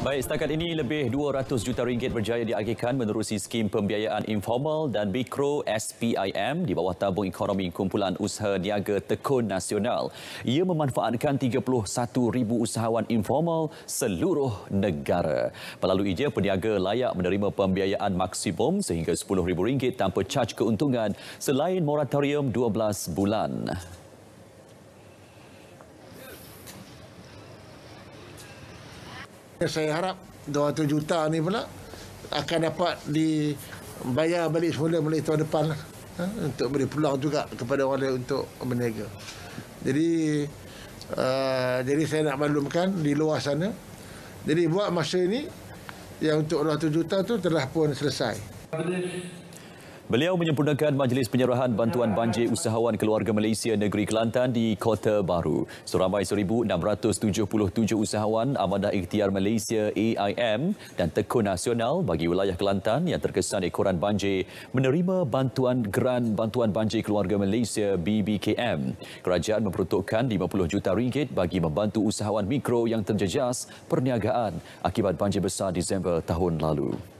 Baik, setakat ini lebih 200 juta ringgit berjaya diagihkan menerusi skim pembiayaan informal dan mikro SPIM di bawah tabung ekonomi Kumpulan Usaha Niaga Tekun Nasional. Ia memanfaatkan 31 ribu usahawan informal seluruh negara. Melalui dia, peniaga layak menerima pembiayaan maksimum sehingga ribu ringgit tanpa caj keuntungan selain moratorium 12 bulan. saya harap 200 juta ni pula akan dapat dibayar balik semula mulai tahun depan lah, ha? untuk beri peluang juga kepada orang lain untuk berniaga jadi uh, jadi saya nak maklumkan di luar sana jadi buat masa ini yang untuk 200 juta tu telah pun selesai Beliau menyempurnakan Majlis Penyerahan Bantuan Banjir Usahawan Keluarga Malaysia Negeri Kelantan di Kota Baru. Seramai 1,677 usahawan Amanah Ikhtiar Malaysia AIM dan Tekun Nasional bagi wilayah Kelantan yang terkesan ekoran banjir menerima bantuan Geran Bantuan Banjir Keluarga Malaysia BBKM. Kerajaan memperuntukkan 50 juta ringgit bagi membantu usahawan mikro yang terjejas perniagaan akibat banjir besar Disember tahun lalu.